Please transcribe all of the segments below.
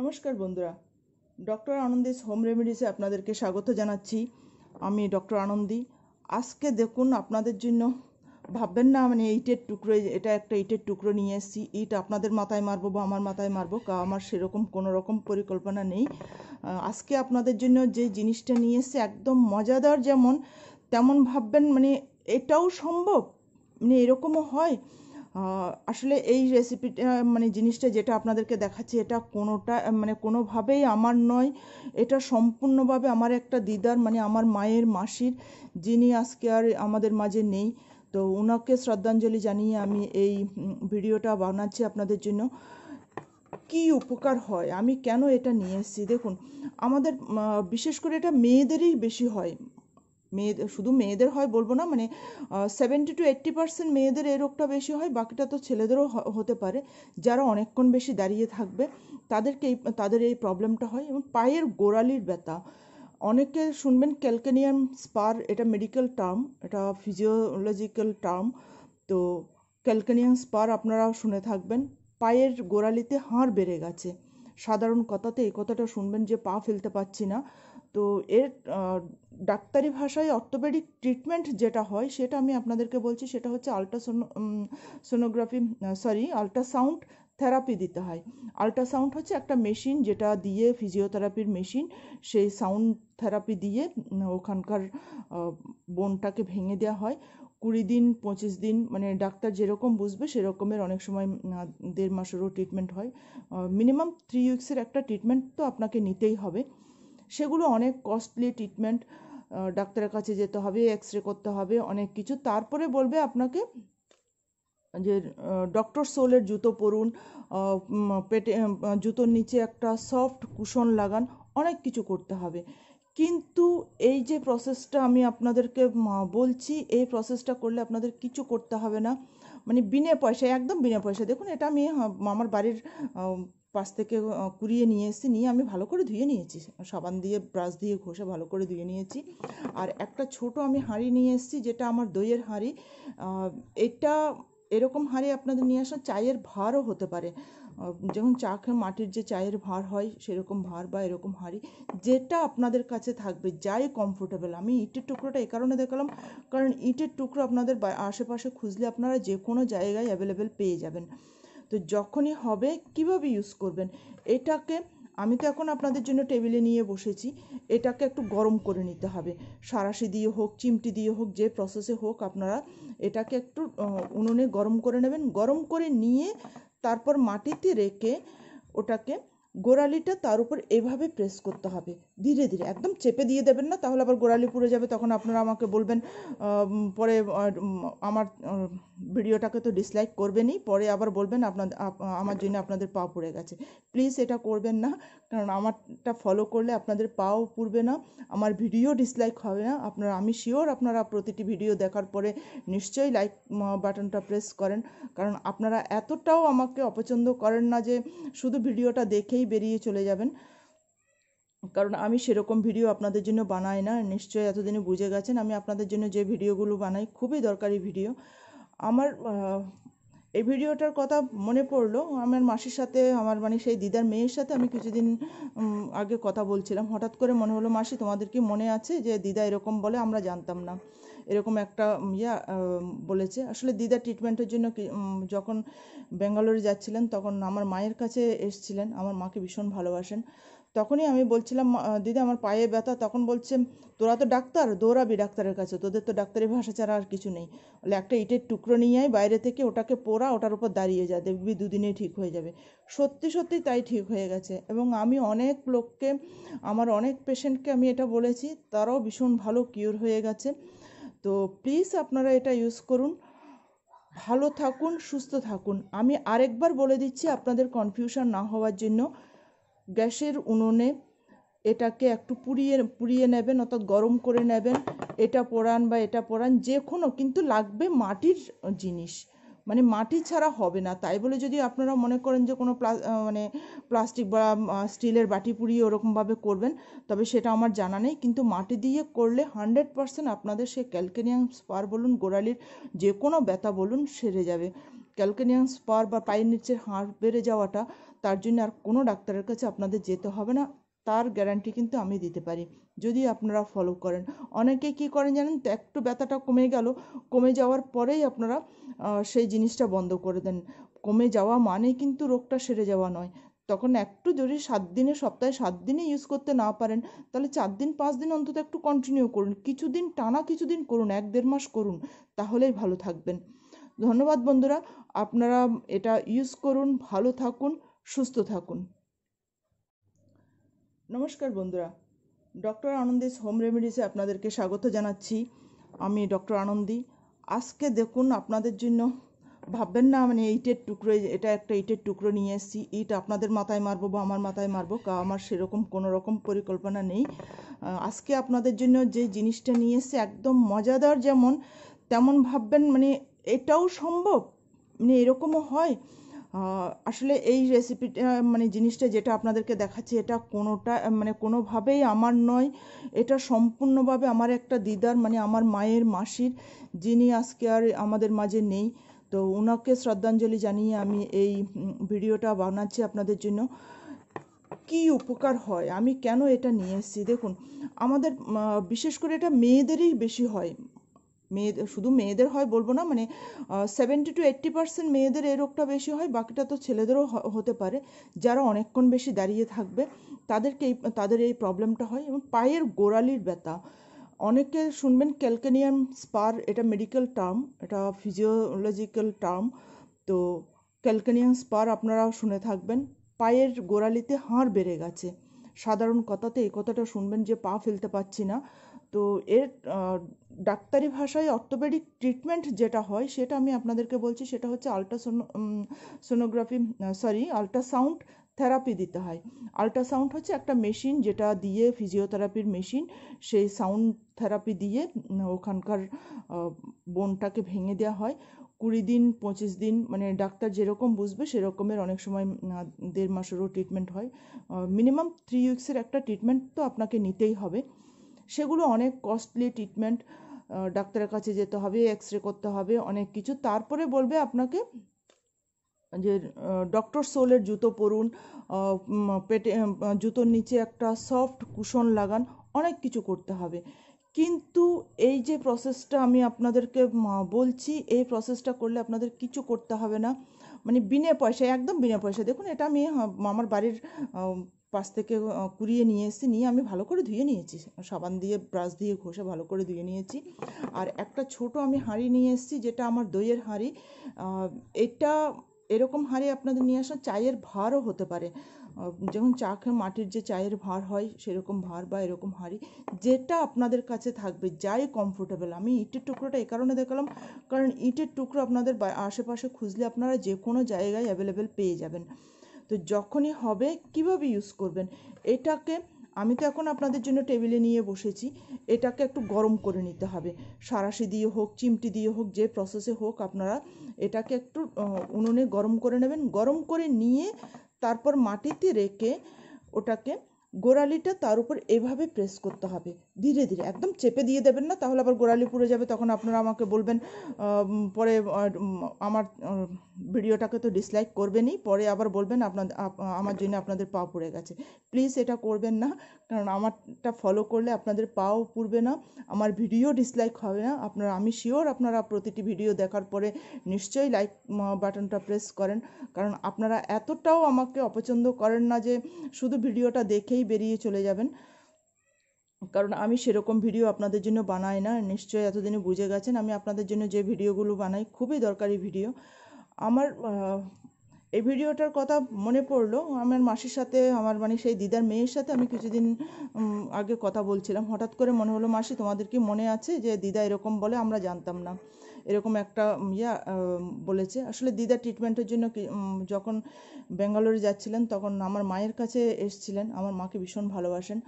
নমস্কার বন্ধুরা doctor আনন্দিস home রেমেডিসে আপনাদেরকে স্বাগত জানাচ্ছি আমি ডক্টর আনন্দী আজকে দেখুন আপনাদের জন্য ভাববেন না মানে ইটের টুকরো এটা একটা ইটের টুকরো নিয়ে এসেছি ইট আপনাদের মাথায় মারবো বা আমার মাথায় মারবো কা আমার সেরকম কোনো রকম পরিকল্পনা নেই আজকে আপনাদের জন্য যে জিনিসটা নিয়ে এসেছি একদম মজাদার যেমন তেমন ভাববেন মানে এটাও সম্ভব মানে এরকমও হয় আসলে এই রেসিপিটা মানে জিনিসটা যেটা আপনাদেরকে দেখাচ্ছি এটা কোনোটা মানে কোনোভাবেই আমার নয় এটা সম্পূর্ণভাবে আমার একটা দিদার মানে আমার মায়ের মাসির যিনি আজকে আর আমাদের মাঝে নেই তো ওনাকে শ্রদ্ধাঞ্জলি জানিয়ে আমি এই ভিডিওটা বানাচ্ছি আপনাদের জন্য কি উপকার হয় আমি কেন এটা নিয়ে এসেছি দেখুন আমাদের বিশেষ করে এটা মেয়েদেরই বেশি হয় মেয়েদের শুধু মেয়েদের হয় বলবো না মানে সেভেন্টি টু এইট্টি পার্সেন্ট মেয়েদের এই রোগটা বেশি হয় বাকিটা তো ছেলেদেরও হতে পারে যারা অনেকক্ষণ বেশি দাঁড়িয়ে থাকবে তাদেরকে এই তাদের এই প্রবলেমটা হয় এবং পায়ের গোড়ালির ব্যথা অনেকে শুনবেন ক্যালকেনিয়াম স্পার এটা মেডিকেল টার্ম এটা ফিজিওলজিক্যাল টার্ম তো ক্যালকেনিয়াম স্পার আপনারা শুনে থাকবেন পায়ের গোড়ালিতে হাড় বেড়ে গেছে সাধারণ কথাতে এই কথাটা শুনবেন যে পা ফেলতে পারছি না তো এর ডাক্তারি ভাষায় অর্থোপেডিক ট্রিটমেন্ট যেটা হয় সেটা আমি আপনাদেরকে বলছি সেটা হচ্ছে ultrasono sonography sorry ultrasound therapy দিতে হয় আলট্রাসাউন্ড হচ্ছে একটা মেশিন যেটা দিয়ে ফিজিওথেরাপির মেশিন সেই সাউন্ড থেরাপি দিয়ে ওখানকার বোনটাকে ভেঙে দেওয়া হয় কুড়ি দিন পঁচিশ দিন মানে ডাক্তার যেরকম বুঝবে সেরকমের অনেক সময় দেড় মাসেরও ট্রিটমেন্ট হয় মিনিমাম থ্রি উইক্সের একটা ট্রিটমেন্ট তো আপনাকে নিতেই হবে সেগুলো অনেক কস্টলি ট্রিটমেন্ট ডাক্তারের কাছে যেতে হবে এক্স রে করতে হবে অনেক কিছু তারপরে বলবে আপনাকে যে ডক্টর সোলের জুতো পরুন পেটে জুতোর নিচে একটা সফট কুশন লাগান অনেক কিছু করতে হবে কিন্তু এই যে প্রসেসটা আমি আপনাদেরকে বলছি এই প্রসেসটা করলে আপনাদের কিছু করতে হবে না মানে বিনা পয়সায় একদম বিনা পয়সা দেখুন এটা আমি হ্যাঁ, আমার বাড়ির পাশ থেকে কুড়িয়ে নিয়ে এসেছি নিয়ে আমি ভালো করে ধুয়ে নিয়েছি সাবান দিয়ে ব্রাশ দিয়ে ঘষে ভালো করে ধুয়ে নিয়েছি আর একটা ছোট আমি হাঁড়ি নিয়ে এসেছি যেটা আমার দইয়ের হাঁড়ি এটা এরকম হাঁড়ি আপনাদের নিয়ে আসা চায়ের ভারও হতে পারে যেমন চা খেয়ে মাটির যে চায়ের ভার হয় সেরকম ভার বা এরকম হাঁড়ি যেটা আপনাদের কাছে থাকবে যাই কমফোর্টেবল আমি ইটের টুকরোটা এই কারণে দেখালাম কারণ ইটের টুকরো আপনাদের আশেপাশে খুঁজলে আপনারা যে কোনো জায়গায় অ্যাভেলেবেল পেয়ে যাবেন তো যখনই হবে কিভাবে ইউজ করবেন এটাকে আমি তো এখন আপনাদের জন্য টেবিলে নিয়ে বসেছি এটাকে একটু গরম করে নিতে হবে সারাশি দিয়ে হোক চিমটি দিয়ে হোক যে প্রসেসে হোক আপনারা এটাকে একটু উনুনে গরম করে নেবেন গরম করে নিয়ে তারপর মাটিতে রেখে ওটাকে গোড়ালিটা তার উপর এভাবে প্রেস করতে হবে ধীরে ধীরে একদম চেপে দিয়ে দেবেন না তাহলে আবার গোড়ালি পুড়ে যাবে তখন আপনারা আমাকে বলবেন পরে আমার ভিডিওটাকে তো ডিসলাইক করবেনই পরে আবার বলবেন আপনাদের আমার জন্য আপনাদের পা পুড়ে গেছে প্লিজ এটা করবেন না কারণ আমারটা ফলো করলে আপনাদের পাও পুড়বে না আমার ভিডিও ডিসলাইক হবে না আপনারা আমি শিওর আপনারা প্রতিটি ভিডিও দেখার পরে নিশ্চয়ই লাইক বাটনটা প্রেস করেন কারণ আপনারা এতটাও আমাকে অপছন্দ করেন না যে শুধু ভিডিওটা দেখেই বেরিয়ে চলে যাবেন কারণ আমি সেরকম ভিডিও আপনাদের জন্য বানাই না নিশ্চয়ই এতদিনে বুঝে গেছেন আমি আপনাদের জন্য যে ভিডিওগুলো বানাই খুবই দরকারি ভিডিও আমার এই ভিডিওটার কথা মনে পড়লো আমার মাসির সাথে আমার মানে সেই দিদার মেয়ের সাথে আমি কিছুদিন আগে কথা বলছিলাম হঠাৎ করে মনে হলো মাসি তোমাদের কি মনে আছে যে দিদা এরকম বলে আমরা জানতাম না এরকম একটা ইয়া বলেছে আসলে দিদা ট্রিটমেন্টের জন্য যখন ব্যাঙ্গালোরে যাচ্ছিলেন তখন আমার মায়ের কাছে এসছিলেন আমার মাকে ভীষণ ভালোবাসেন তখনই আমি বলছিলাম দিদি আমার পায়ে ব্যথা তখন বলছে তোরা তো ডাক্তার দৌড়াবি ডাক্তারের কাছে তোদের তো ডাক্তারি ভাষা ছাড়া আর কিছু নেই বলে একটা ইটের টুকরো নিয়ে আয় বাইরে থেকে ওটাকে পোড়া ওটার উপর দাঁড়িয়ে যা দেখবি দুদিনে ঠিক হয়ে যাবে সত্যি সত্যি তাই ঠিক হয়ে গেছে এবং আমি অনেক লোককে আমার অনেক পেশেন্টকে আমি এটা বলেছি তারাও ভীষণ ভালো কিওর হয়ে গেছে তো প্লিজ আপনারা এটা ইউজ করুন ভালো থাকুন সুস্থ থাকুন আমি আরেকবার বলে দিচ্ছি আপনাদের কনফিউশন না হওয়ার জন্য গ্যাসের উনুনে এটাকে একটু পুড়িয়ে পুড়িয়ে নেবেন অর্থাৎ গরম করে নেবেন এটা পোড়ান বা এটা পড়ান যে কোনো কিন্তু লাগবে মাটির জিনিস মানে মাটি ছাড়া হবে না তাই বলে যদি আপনারা মনে করেন যে কোনো প্লা মানে প্লাস্টিক বা স্টিলের বাটি পুড়িয়ে ওরকমভাবে করবেন তবে সেটা আমার জানা নেই কিন্তু মাটি দিয়ে করলে হান্ড্রেড পারসেন্ট আপনাদের সে ক্যালকেনিয়াম স্পার বলুন গোড়ালির যে কোনো ব্যথা বলুন সেরে যাবে ক্যালকেনিয়ান স্পার বা পায়ের নিচের হাড় বেড়ে যাওয়াটা তার জন্য আর কোনো ডাক্তারের কাছে আপনাদের যেতে হবে না তার গ্যারান্টি কিন্তু আমি দিতে পারি যদি আপনারা ফলো করেন অনেকে কি করেন জানেন তো একটু ব্যথাটা কমে গেল কমে যাওয়ার পরেই আপনারা সেই জিনিসটা বন্ধ করে দেন কমে যাওয়া মানে কিন্তু রোগটা সেরে যাওয়া নয় তখন একটু যদি সাত দিনে সপ্তাহে সাত দিনে ইউজ করতে না পারেন তাহলে চার দিন পাঁচ দিন অন্তত একটু কন্টিনিউ করুন কিছুদিন টানা কিছুদিন করুন এক দেড় মাস করুন তাহলেই ভালো থাকবেন ধন্যবাদ বন্ধুরা আপনারা এটা ইউজ করুন ভালো থাকুন সুস্থ থাকুন নমস্কার বন্ধুরা ডক্টর আনন্দিস হোম রেমেডিসে আপনাদেরকে স্বাগত জানাচ্ছি আমি ডক্টর আনন্দী আজকে দেখুন আপনাদের জন্য ভাববেন না মানে ইটের টুকরো এটা একটা ইটের টুকরো নিয়ে এসেছি ইট আপনাদের মাথায় মারবো বা আমার মাথায় মারবো কা আমার সেরকম কোনো রকম পরিকল্পনা নেই আজকে আপনাদের জন্য যে জিনিসটা নিয়ে এসেছি একদম মজাদার যেমন তেমন ভাববেন মানে এটাও সম্ভব মানে এরকমও হয় আসলে এই রেসিপিটা মানে জিনিসটা যেটা আপনাদেরকে দেখাচ্ছি এটা কোনোটা মানে কোনোভাবেই আমার নয় এটা সম্পূর্ণভাবে আমার একটা দিদার মানে আমার মায়ের মাসির যিনি আজকে আর আমাদের মাঝে নেই তো ওনাকে শ্রদ্ধাঞ্জলি জানিয়ে আমি এই ভিডিওটা বানাচ্ছি আপনাদের জন্য কি উপকার হয় আমি কেন এটা নিয়ে এসেছি দেখুন আমাদের বিশেষ করে এটা মেয়েদেরই বেশি হয় মেয়েদের শুধু মেয়েদের হয় বলবো না মানে সেভেন্টি টু এইট্টি পার্সেন্ট মেয়েদের এই রোগটা বেশি হয় বাকিটা তো ছেলেদেরও হতে পারে যারা অনেকক্ষণ বেশি দাঁড়িয়ে থাকবে তাদেরকে এই তাদের এই প্রবলেমটা হয় এবং পায়ের গোড়ালির ব্যথা অনেকে শুনবেন ক্যালকেনিয়াম স্পার এটা মেডিকেল টার্ম এটা ফিজিওলজিক্যাল টার্ম তো ক্যালকেনিয়াম স্পার আপনারা শুনে থাকবেন পায়ের গোড়ালিতে হাড় বেড়ে গেছে সাধারণ কথাতে এই কথাটা শুনবেন যে পা ফেলতে পারছি না তো এর ডাক্তারি ভাষায় অর্থোপেডিক ট্রিটমেন্ট যেটা হয় সেটা আমি আপনাদেরকে বলছি সেটা হচ্ছে ultrasono sonography sorry ultrasound therapy দিতে হয় আলট্রাসাউন্ড হচ্ছে একটা মেশিন যেটা দিয়ে ফিজিওথেরাপির মেশিন সেই সাউন্ড থেরাপি দিয়ে ওখানকার বোনটাকে ভেঙে দেওয়া হয় কুড়ি দিন পঁচিশ দিন মানে ডাক্তার যেরকম বুঝবে সেরকমের অনেক সময় দেড় মাসেরও ট্রিটমেন্ট হয় মিনিমাম থ্রি উইক্সের একটা ট্রিটমেন্ট তো আপনাকে নিতেই হবে সেগুলো অনেক কস্টলি ট্রিটমেন্ট ডাক্তারের কাছে যেতে হবে এক্স রে করতে হবে অনেক কিছু তারপরে বলবে আপনাকে যে ডক্টর সোলের জুতো পরুন পেটে জুতোর নিচে একটা সফট কুশন লাগান অনেক কিছু করতে হবে কিন্তু এই যে প্রসেসটা আমি আপনাদেরকে বলছি এই প্রসেসটা করলে আপনাদের কিছু করতে হবে না মানে বিনা পয়সায় একদম বিনা পয়সা দেখুন এটা আমি আমার বাড়ির পাশ থেকে কুড়িয়ে নিয়ে এসেছি নিয়ে আমি ভালো করে ধুয়ে নিয়েছি সাবান দিয়ে ব্রাশ দিয়ে ঘষে ভালো করে ধুয়ে নিয়েছি আর একটা ছোট আমি হাঁড়ি নিয়ে এসেছি যেটা আমার দইয়ের হাঁড়ি এটা এরকম হাঁড়ি আপনাদের নিয়ে আসা চায়ের ভারও হতে পারে যেমন চা খেয়ে মাটির যে চায়ের ভার হয় সেরকম ভার বা এরকম হাঁড়ি যেটা আপনাদের কাছে থাকবে যাই কমফোর্টেবল আমি ইটের টুকরোটা এই কারণে দেখালাম কারণ ইটের টুকরো আপনাদের আশেপাশে খুঁজলে আপনারা যে কোনো জায়গায় অ্যাভেলেবেল পেয়ে যাবেন তো যখনই হবে কিভাবে ইউজ করবেন এটাকে আমি তো এখন আপনাদের জন্য টেবিলে নিয়ে বসেছি এটাকে একটু গরম করে নিতে হবে সারাশি দিয়ে হোক চিমটি দিয়ে হোক যে প্রসেসে হোক আপনারা এটাকে একটু উনুনে গরম করে নেবেন গরম করে নিয়ে তারপর মাটিতে রেখে ওটাকে গোড়ালিটা তার উপর এভাবে প্রেস করতে হবে ধীরে ধীরে একদম চেপে দিয়ে দেবেন না তাহলে আবার গোড়ালি পুড়ে যাবে তখন আপনারা আমাকে বলবেন পরে আমার ভিডিওটাকে তো ডিসলাইক করবেনই পরে আবার বলবেন আপনাদের আমার জন্য আপনাদের পা পুড়ে গেছে প্লিজ এটা করবেন না কারণ আমারটা ফলো করলে আপনাদের পাও পুড়বে না আমার ভিডিও ডিসলাইক হবে না আপনারা আমি শিওর আপনারা প্রতিটি ভিডিও দেখার পরে নিশ্চয়ই লাইক বাটনটা প্রেস করেন কারণ আপনারা এতটাও আমাকে অপছন্দ করেন না যে শুধু ভিডিওটা দেখেই বেরিয়ে চলে যাবেন কারণ আমি সেরকম ভিডিও আপনাদের জন্য বানাই না নিশ্চয়ই এতদিনে বুঝে গেছেন আমি আপনাদের জন্য যে ভিডিওগুলো বানাই খুবই দরকারি ভিডিও আমার এই ভিডিওটার কথা মনে পড়লো আমার মাসির সাথে আমার মানে সেই দিদার মেয়ের সাথে আমি কিছুদিন আগে কথা বলছিলাম হঠাৎ করে মনে হলো মাসি তোমাদের কি মনে আছে যে দিদা এরকম বলে আমরা জানতাম না এরকম একটা ইয়া বলেছে আসলে দিদা ট্রিটমেন্টের জন্য যখন ব্যাঙ্গালোরে যাচ্ছিলেন তখন আমার মায়ের কাছে এসছিলেন আমার মাকে ভীষণ ভালোবাসেন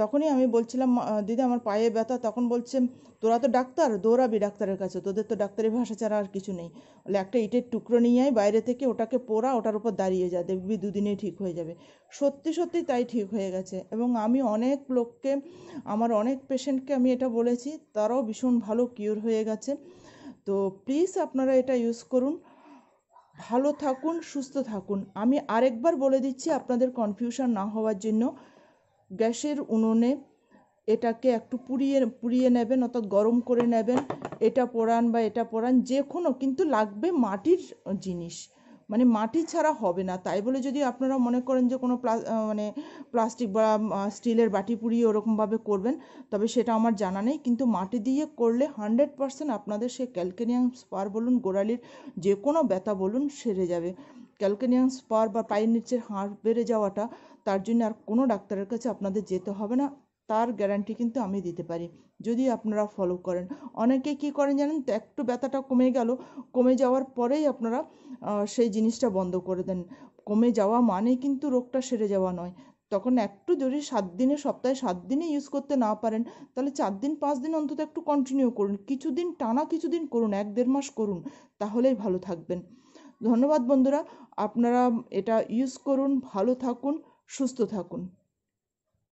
তখনই আমি বলছিলাম দিদি আমার পায়ে ব্যথা তখন বলছে তোরা তো ডাক্তার দৌড়াবি ডাক্তারের কাছে তোদের তো ডাক্তারি ভাষা ছাড়া আর কিছু নেই বলে একটা ইটের টুকরো নিয়ে আয় বাইরে থেকে ওটাকে পোড়া ওটার উপর দাঁড়িয়ে যা দেখবি দুদিনেই ঠিক হয়ে যাবে সত্যি সত্যি তাই ঠিক হয়ে গেছে এবং আমি অনেক লোককে আমার অনেক পেশেন্টকে আমি এটা বলেছি তারাও ভীষণ ভালো কিওর হয়ে গেছে তো প্লিজ আপনারা এটা ইউজ করুন ভালো থাকুন সুস্থ থাকুন আমি আরেকবার বলে দিচ্ছি আপনাদের কনফিউশন না হওয়ার জন্য গ্যাসের উনুনে এটাকে একটু পুড়িয়ে পুড়িয়ে নেবেন অর্থাৎ গরম করে নেবেন এটা পোড়ান বা এটা পড়ান যে কোনো কিন্তু লাগবে মাটির জিনিস মানে মাটি ছাড়া হবে না তাই বলে যদি আপনারা মনে করেন যে কোনো মানে প্লাস্টিক বা স্টিলের বাটি পুড়িয়ে ওরকমভাবে করবেন তবে সেটা আমার জানা নেই কিন্তু মাটি দিয়ে করলে হান্ড্রেড পারসেন্ট আপনাদের সে ক্যালকেনিয়াম স্পার বলুন গোড়ালির যে কোনো ব্যথা বলুন সেরে যাবে ক্যালকেনিয়াম স্পার বা পায়ের নিচের হাড় বেড়ে যাওয়াটা তার জন্য আর কোনো ডাক্তারের কাছে আপনাদের যেতে হবে না তার গ্যারান্টি কিন্তু আমি দিতে পারি যদি আপনারা ফলো করেন অনেকে কি করেন জানেন তো একটু ব্যথাটা কমে গেল কমে যাওয়ার পরেই আপনারা সেই জিনিসটা বন্ধ করে দেন কমে যাওয়া মানে কিন্তু রোগটা সেরে যাওয়া নয় তখন একটু যদি সাত দিনে সপ্তাহে সাত দিনে ইউজ করতে না পারেন তাহলে চার দিন পাঁচ দিন অন্তত একটু কন্টিনিউ করুন কিছুদিন টানা কিছুদিন করুন এক দেড় মাস করুন তাহলেই ভালো থাকবেন ধন্যবাদ বন্ধুরা আপনারা এটা ইউজ করুন ভালো থাকুন সুস্থ থাকুন